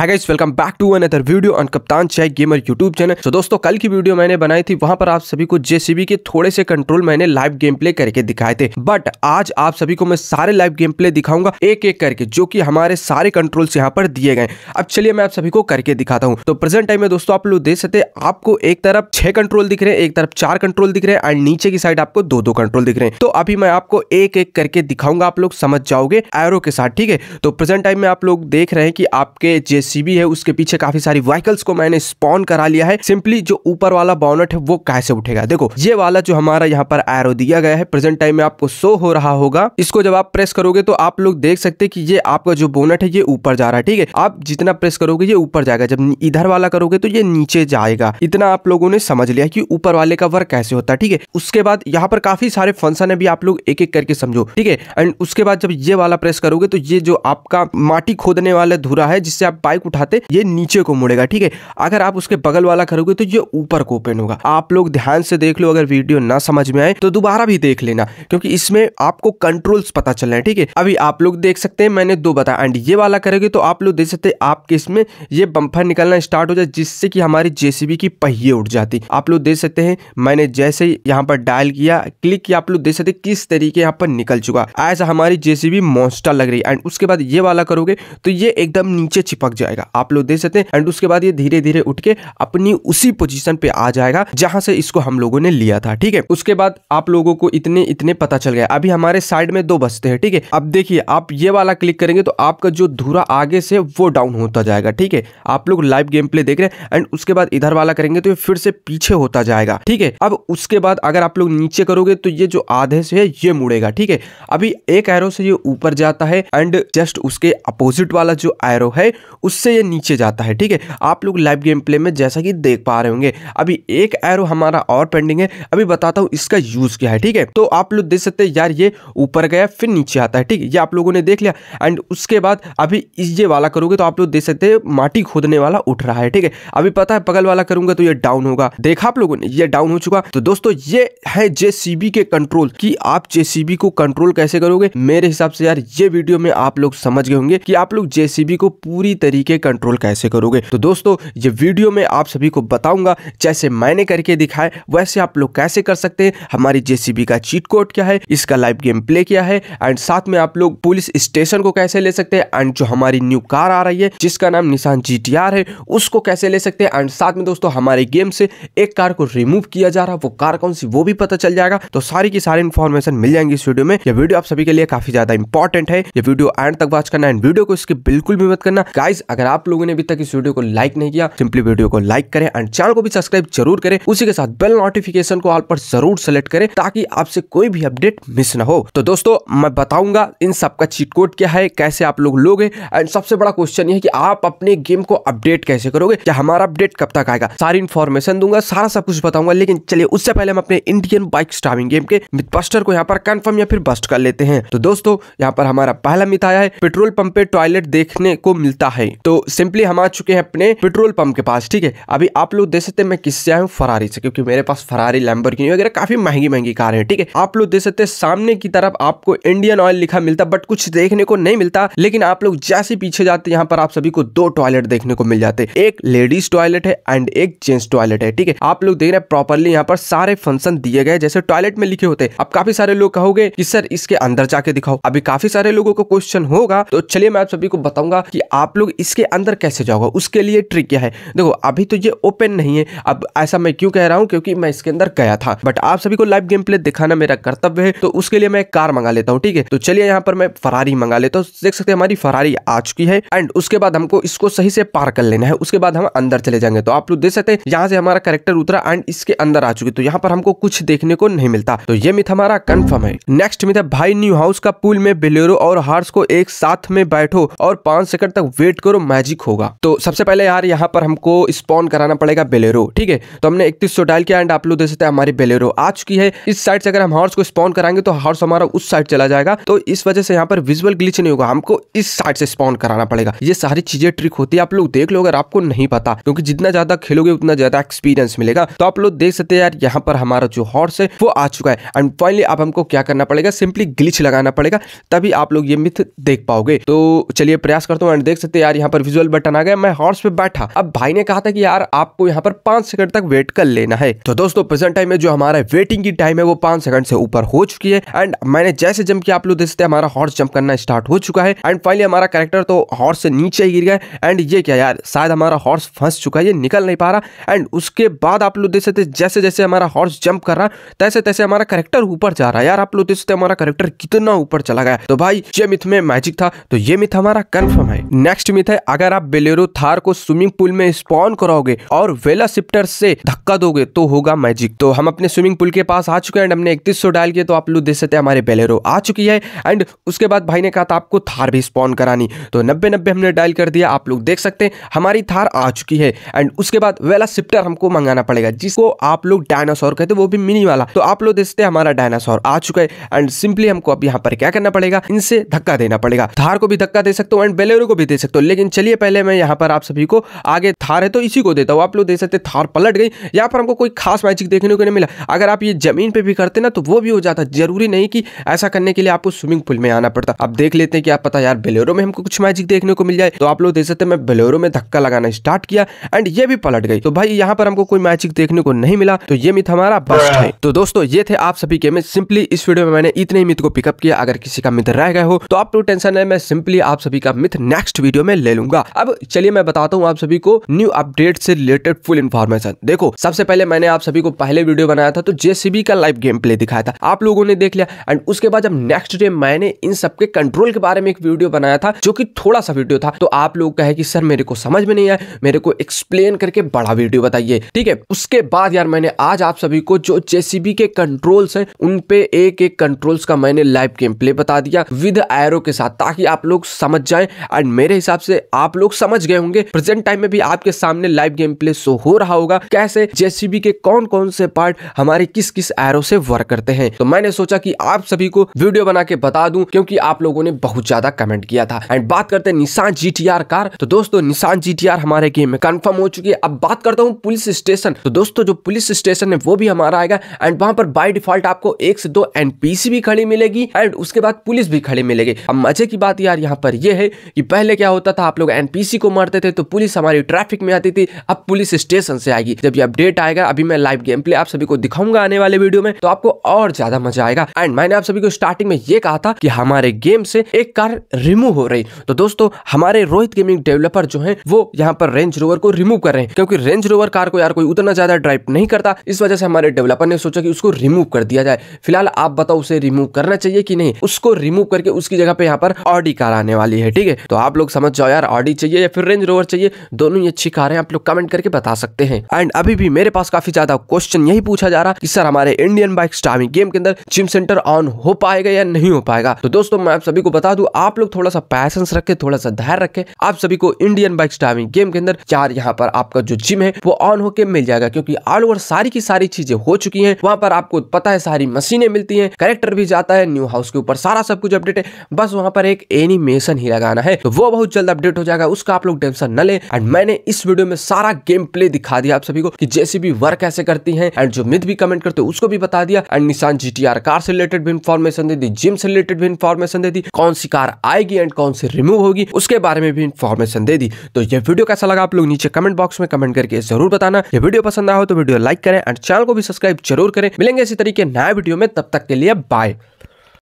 hi guys welcome back to another video on Kaptaan Chai gamer YouTube channel तो दोस्तों कल की वीडियो मैंने बनाई थी वहां पर आप सभी को जेसीबी के थोड़े से कंट्रोल मैंने लाइव गेम प्ले करके दिखाए थे बट आज आप सभी को मैं सारे लाइव गेम प्ले दिखाऊंगा एक एक करके जो कि हमारे सारे कंट्रोल्स यहाँ पर दिए गए अब चलिए मैं आप सभी को करके दिखाता हूँ तो प्रेजेंट टाइम में दोस्तों आप लोग देख सकते आपको एक तरफ छह कंट्रोल दिख रहे हैं एक तरफ चार कंट्रोल दिख रहे हैं एंड नीचे की साइड आपको दो दो कंट्रोल दिख रहे हैं तो अभी मैं आपको एक एक करके दिखाऊंगा आप लोग समझ जाओगे एरो के साथ ठीक है तो प्रेजेंट टाइम में आप लोग देख रहे हैं कि आपके जेसी सीबी है उसके पीछे काफी सारी व्हीकल्स को मैंने स्पॉन करा लिया है सिंपली जो ऊपर वाला बॉनेट है वो कैसे उठेगा देखो ये वाला जो हमारा यहाँ पर एरो दिया गया है प्रेजेंट टाइम में आपको शो हो रहा होगा इसको जब आप प्रेस करोगे तो आप लोग देख सकते कि ये आपका जो बोनट है ये ऊपर जा रहा है ठीक है आप जितना प्रेस करोगे ये ऊपर जाएगा जब इधर वाला करोगे तो ये नीचे जाएगा इतना आप लोगों ने समझ लिया कि ऊपर वाले का वर्क कैसे होता है ठीक है उसके बाद यहाँ पर काफी सारे फंक्शन है भी आप लोग एक एक करके समझो ठीक है एंड उसके बाद जब ये वाला प्रेस करोगे तो ये जो आपका माटी खोदने वाला धुरा है जिससे आप पाइप बाइक उठाते ये नीचे को मुड़ेगा ठीक है अगर आप उसके बगल वाला करोगे तो ये ऊपर को ओपन होगा आप लोग ध्यान से देख लो अगर वीडियो ना समझ में आए तो दोबारा भी देख लेना क्योंकि इसमें आपको कंट्रोल्स पता चल रहे हैं ठीक है अभी आप लोग देख सकते हैं मैंने दो बताया एंड ये वाला करोगे तो आप लोग देख सकते आपके इसमें ये बम्फर निकलना स्टार्ट हो जाए जिससे कि हमारी जेसीबी की पहिए उठ जाती आप लोग देख सकते हैं मैंने जैसे यहाँ पर डायल किया क्लिक किया आप लोग देख सकते किस तरीके यहाँ पर निकल चुका एज हमारी जेसीबी मोस्टर लग रही एंड उसके बाद ये वाला करोगे तो ये एकदम नीचे चिपक जाएगा आप लोग देख सकते हैं एंड उसके बाद ये धीरे धीरे उठ के अपनी उसी पोजीशन पे आ जाएगा जहां से इसको हम लोगों ने लिया था ठीक है उसके बाद आप लोगों को इतने इतने पता चल गया अभी हमारे साइड में दो बसते हैं ठीक है अब देखिए आप ये वाला क्लिक करेंगे तो आपका जो धूरा आगे से वो डाउन होता जाएगा ठीक है आप लोग लाइव गेम प्ले देख रहे हैं एंड उसके बाद इधर वाला करेंगे तो ये फिर से पीछे होता जाएगा ठीक है अब उसके बाद अगर आप लोग नीचे करोगे तो ये जो आधे से है ये मुड़ेगा ठीक है अभी एक एरो से ये ऊपर जाता है एंड जस्ट उसके अपोजिट वाला जो एरो है उससे ये नीचे जाता है ठीक है आप लोग लाइव गेम प्ले में जैसा कि देख पा रहे होंगे अभी एक एरो हमारा और पेंडिंग है अभी बताता हूँ इसका यूज़ क्या है ठीक है तो आप लोग देख सकते हैं यार ये ऊपर गया फिर नीचे आता है ठीक है ये आप लोगों ने देख लिया एंड उसके बाद अभी इस ये वाला करोगे तो आप लोग देख सकते हैं माटी खोदने वाला उठ रहा है ठीक है अभी पता है पगल वाला करूंगा तो ये डाउन होगा देखा आप लोगों ने ये डाउन हो चुका तो दोस्तों ये है जेसीबी के कंट्रोल कि आप जेसीबी को कंट्रोल कैसे करोगे मेरे हिसाब से यार ये वीडियो में आप लोग समझ गए होंगे कि आप लोग जेसीबी को पूरी तरीके तरीके कंट्रोल कैसे करोगे तो दोस्तों ये वीडियो में आप सभी को बताऊंगा जैसे मैंने करके दिखाए वैसे आप लोग कैसे कर सकते हैं हमारी जेसीबी का चीट कोड क्या है इसका लाइव गेम प्ले क्या है एंड साथ में आप लोग पुलिस स्टेशन को कैसे ले सकते हैं एंड जो हमारी न्यू कार आ रही है जिसका नाम निशान जी है उसको कैसे ले सकते हैं एंड साथ में दोस्तों हमारे गेम से एक कार को रिमूव किया जा रहा है वो कार कौन सी वो भी पता चल जाएगा तो सारी की सारी इन्फॉर्मेशन मिल जाएंगी इस वीडियो में यह वीडियो आप सभी के लिए काफी ज्यादा इंपॉर्टेंट है यह वीडियो एंड तक वॉच करना एंड वीडियो को इसके बिल्कुल भी मत करना गाइज अगर आप लोगों ने अभी तक इस वीडियो को लाइक नहीं किया सिंपली वीडियो को लाइक करें एंड चैनल को भी सब्सक्राइब जरूर करें उसी के साथ बेल नोटिफिकेशन को ऑल पर जरूर सेलेक्ट करें ताकि आपसे कोई भी अपडेट मिस ना हो तो दोस्तों मैं बताऊंगा इन सबका चीट कोड क्या है कैसे आप लोग लोगे एंड सबसे बड़ा क्वेश्चन ये है कि आप अपने गेम को अपडेट कैसे करोगे क्या हमारा अपडेट कब तक आएगा सारी इन्फॉर्मेशन दूंगा सारा सब कुछ बताऊंगा लेकिन चलिए उससे पहले हम अपने इंडियन बाइक स्टार्विंग गेम के मिथबस्टर को यहाँ पर कंफर्म या फिर बस्ट कर लेते हैं तो दोस्तों यहाँ पर हमारा पहला मिथ आया है पेट्रोल पंप पे टॉयलेट देखने को मिलता है तो सिंपली हम आ चुके हैं अपने पेट्रोल पंप के पास ठीक है अभी आप लोग देख सकते हैं मैं किससे आया हूँ फरारी से क्योंकि मेरे पास फरारी की वगैरह काफी महंगी महंगी कार है ठीक है आप लोग देख सकते हैं सामने की तरफ आपको इंडियन ऑयल लिखा मिलता बट कुछ देखने को नहीं मिलता लेकिन आप लोग जैसे पीछे जाते यहाँ पर आप सभी को दो टॉयलेट देखने को मिल जाते एक लेडीज टॉयलेट है एंड एक जेंट्स टॉयलेट है ठीक है आप लोग देख रहे हैं प्रॉपरली यहाँ पर सारे फंक्शन दिए गए जैसे टॉयलेट में लिखे होते अब काफी सारे लोग कहोगे कि सर इसके अंदर जाके दिखाओ अभी काफी सारे लोगों को क्वेश्चन होगा तो चलिए मैं आप सभी को बताऊंगा कि आप लोग इस इसके अंदर कैसे जाओगे उसके लिए ट्रिक क्या है देखो अभी तो ये ओपन नहीं है अब ऐसा मैं क्यों कह रहा हूँ क्योंकि मैं इसके अंदर गया था बट आप सभी को लाइव गेम प्ले दिखाना मेरा कर्तव्य है तो उसके लिए मैं कार मंगा लेता हूँ ठीक है तो चलिए यहाँ पर मैं फरारी मंगा लेता हूँ देख सकते हमारी फरारी आ चुकी है एंड उसके बाद हमको इसको सही से पार कर लेना है उसके बाद हम अंदर चले जाएंगे तो आप लोग देख सकते हैं यहाँ से हमारा करेक्टर उतरा एंड इसके अंदर आ चुकी तो यहाँ पर हमको कुछ देखने को नहीं मिलता तो ये मिथ हमारा कन्फर्म है नेक्स्ट मिथ भाई न्यू हाउस का पुल में बिलेरो और हार्स को एक साथ में बैठो और पांच सेकंड तक वेट करो मैजिक होगा तो सबसे पहले यार यहाँ पर हमको स्पॉन कराना पड़ेगा बेलेरो ठीक है तो हमने इकतीस सौ डायल किया एंड आप लोग दे सकते हैं हमारी बेलेरो आ चुकी है इस साइड से अगर हम हॉर्स को स्पॉन कराएंगे तो हॉर्स हमारा उस साइड चला जाएगा तो इस वजह से यहाँ पर विजुअल ग्लिच नहीं होगा हमको इस साइड से स्पॉन कराना पड़ेगा ये सारी चीजें ट्रिक होती है आप लोग देख लो अगर आपको नहीं पता क्योंकि जितना ज्यादा खेलोगे उतना ज्यादा एक्सपीरियंस मिलेगा तो आप लोग देख सकते हैं यार यहाँ पर हमारा जो हॉर्स है वो आ चुका है एंड फाइनली अब हमको क्या करना पड़ेगा सिंपली ग्लिच लगाना पड़ेगा तभी आप लोग ये मिथ देख पाओगे तो चलिए प्रयास करता हूँ एंड देख सकते हैं यार यहाँ यहाँ पर विजुअल बटन आ गया मैं हॉर्स पे बैठा अब भाई ने कहा था कि यार आपको यहाँ पर पांच सेकंड तक वेट कर लेना है तो दोस्तों प्रेजेंट टाइम में जो हमारा वेटिंग की टाइम है वो पांच सेकंड से ऊपर हो चुकी है एंड मैंने जैसे जंप किया आप लोग देखते हमारा हॉर्स जंप करना स्टार्ट हो चुका है एंड फाइनली हमारा कैरेक्टर तो हॉर्स से नीचे गिर गया एंड ये क्या यार शायद हमारा हॉर्स फंस चुका है ये निकल नहीं पा रहा एंड उसके बाद आप लोग देख सकते जैसे जैसे हमारा हॉर्स जंप कर रहा तैसे तैसे हमारा करेक्टर ऊपर जा रहा है यार आप लोग देख सकते हमारा करेक्टर कितना ऊपर चला गया तो भाई ये मिथ में मैजिक था तो ये मिथ हमारा कन्फर्म है नेक्स्ट मिथ है अगर आप बेलेरो थार को स्विमिंग पूल में स्पॉन करोगे और वेलासिप्टर से धक्का दोगे तो होगा मैजिक तो हम अपने स्विमिंग पूल के पास आ चुके हैं एंड हमने इकतीस सौ डायल किया तो आप लोग देख सकते हैं हमारे बेलेरो आ चुकी है एंड उसके बाद भाई ने कहा था आपको थार भी स्पॉन करानी तो नब्बे नब्बे हमने डायल कर दिया आप लोग देख सकते हैं हमारी थार आ चुकी है एंड उसके बाद वेला सिप्टर हमको मंगाना पड़ेगा जिसको आप लोग डायनासोर कहते वो भी मिनी वाला तो आप लोग देखते हमारा डायनासोर आ चुका है एंड सिंपली हमको अब यहाँ पर क्या करना पड़ेगा इनसे धक्का देना पड़ेगा थार को भी धक्का दे सकते हो एंड बेलेरो को भी दे सकते हो लेकिन लेकिन चलिए पहले मैं यहाँ पर आप सभी को आगे थार है तो इसी को देता हूँ आप लोग देख सकते थार पलट गई यहाँ पर हमको कोई खास मैजिक देखने को नहीं मिला अगर आप ये जमीन पर भी करते ना तो वो भी हो जाता जरूरी नहीं कि ऐसा करने के लिए आपको स्विमिंग पूल में आना पड़ता आप देख लेते हैं कि आप पता यार बेलेरो में हमको कुछ मैजिक देखने को मिल जाए तो आप लोग देख सकते मैं बेलेरो में धक्का लगाना स्टार्ट किया एंड ये भी पलट गई तो भाई यहाँ पर हमको कोई मैजिक देखने को नहीं मिला तो ये मिथ हमारा बस्ट है तो दोस्तों ये थे आप सभी के मिथ सिंपली इस वीडियो में मैंने इतने मिथ को पिकअप किया अगर किसी का मित्र रह गए हो तो आप लोग टेंशन है मैं सिंपली आप सभी का मिथ नेक्स्ट वीडियो में ले ले लूंगा अब चलिए मैं बताता हूँ आप सभी को न्यू अपडेट से रिलेटेड फुल इन्फॉर्मेशन देखो सबसे पहले मैंने आप सभी को पहले वीडियो बनाया था तो जेसीबी का लाइव गेम प्ले दिखाया था आप लोगों ने देख लिया एंड उसके बाद जब नेक्स्ट डे मैंने इन सबके कंट्रोल के बारे में एक वीडियो बनाया था जो कि थोड़ा सा वीडियो था तो आप लोग कहे कि सर मेरे को समझ में नहीं आया मेरे को एक्सप्लेन करके बड़ा वीडियो बताइए ठीक है उसके बाद यार मैंने आज आप सभी को जो जेसीबी के कंट्रोल्स हैं उनपे एक एक कंट्रोल्स का मैंने लाइव गेम प्ले बता दिया विद एरो के साथ ताकि आप लोग समझ जाए एंड मेरे हिसाब से आप लोग समझ गए होंगे प्रेजेंट टाइम में भी आपके सामने लाइव गेम प्ले शो हो रहा होगा कैसे जेसीबी के कौन कौन से पार्ट हमारे किस किस एरो से वर्क करते हैं तो मैंने सोचा कि आप सभी को वीडियो बना के बता दूं क्योंकि आप लोगों ने बहुत ज्यादा कमेंट किया था एंड बात करते हैं निशान जी कार तो दोस्तों निशान जी हमारे गेम में कंफर्म हो चुकी है अब बात करता हूँ पुलिस स्टेशन तो दोस्तों जो पुलिस स्टेशन है वो भी हमारा आएगा एंड वहां पर बाई डिफॉल्ट आपको एक से दो एनपीसी भी खड़ी मिलेगी एंड उसके बाद पुलिस भी खड़ी मिलेगी अब मजे की बात यार यहाँ पर यह है कि पहले क्या होता था आप लोग एनपीसी को मारते थे तो पुलिस हमारी ट्रैफिक में आती थी अब पुलिस स्टेशन से आएगी जब ये अपडेट आएगा अभी मैं लाइव गेम प्ले आप सभी को दिखाऊंगा आने वाले वीडियो में तो आपको और ज्यादा मजा आएगा एंड मैंने आप सभी को स्टार्टिंग में ये कहा था कि हमारे गेम से एक कार रिमूव हो रही तो दोस्तों हमारे रोहित गेमिंग डेवलपर जो है वो यहाँ पर रेंज रोवर को रिमूव कर रहे हैं क्योंकि रेंज रोवर कार को यार कोई उतना ज्यादा ड्राइव नहीं करता इस वजह से हमारे डेवलपर ने सोचा कि उसको रिमूव कर दिया जाए फिलहाल आप बताओ उसे रिमूव करना चाहिए कि नहीं उसको रिमूव करके उसकी जगह पे यहाँ पर ऑडी कार आने वाली है ठीक है तो आप लोग समझ जाओ यार यार ऑडी चाहिए या फिर रेंज रोवर चाहिए दोनों ही अच्छी कार है आप लोग कमेंट करके बता सकते हैं एंड अभी भी मेरे पास काफी ज्यादा क्वेश्चन यही पूछा जा रहा कि सर हमारे इंडियन बाइक स्टामी गेम के अंदर जिम सेंटर ऑन हो पाएगा या नहीं हो पाएगा तो दोस्तों मैं आप सभी को बता दू आप लोग थोड़ा सा पैसेंस रखे थोड़ा सा धैर्य रखे आप सभी को इंडियन बाइक स्टामी गेम के अंदर चार यहाँ पर आपका जो जिम है वो ऑन होकर मिल जाएगा क्योंकि ऑल ओवर सारी की सारी चीजें हो चुकी है वहां पर आपको पता है सारी मशीनें मिलती है करेक्टर भी जाता है न्यू हाउस के ऊपर सारा सब कुछ अपडेट है बस वहां पर एक एनिमेशन ही लगाना है तो वो बहुत जल्द अपडेट अपडेट हो जाएगा उसका आप लोग टेंशन न ले एंड मैंने इस वीडियो में सारा गेम प्ले दिखा दिया आप सभी को कि भी वर्क कैसे करती है एंड जो मिथ भी कमेंट करते उसको भी बता दिया एंड निशान जीटीआर कार से रिलेटेड भी इन्फॉर्मेशन दे दी जिम से रिलेटेड भी इन्फॉर्मेशन दे दी कौन सी कार आएगी एंड कौन सी रिमूव होगी उसके बारे में भी इन्फॉर्मेशन दे दी तो ये वीडियो कैसा लगा आप लोग नीचे कमेंट बॉक्स में कमेंट करके जरूर बताना ये वीडियो पसंद आया हो तो वीडियो लाइक करें एंड चैनल को भी सब्सक्राइब जरूर करें मिलेंगे इसी तरीके नया वीडियो में तब तक के लिए बाय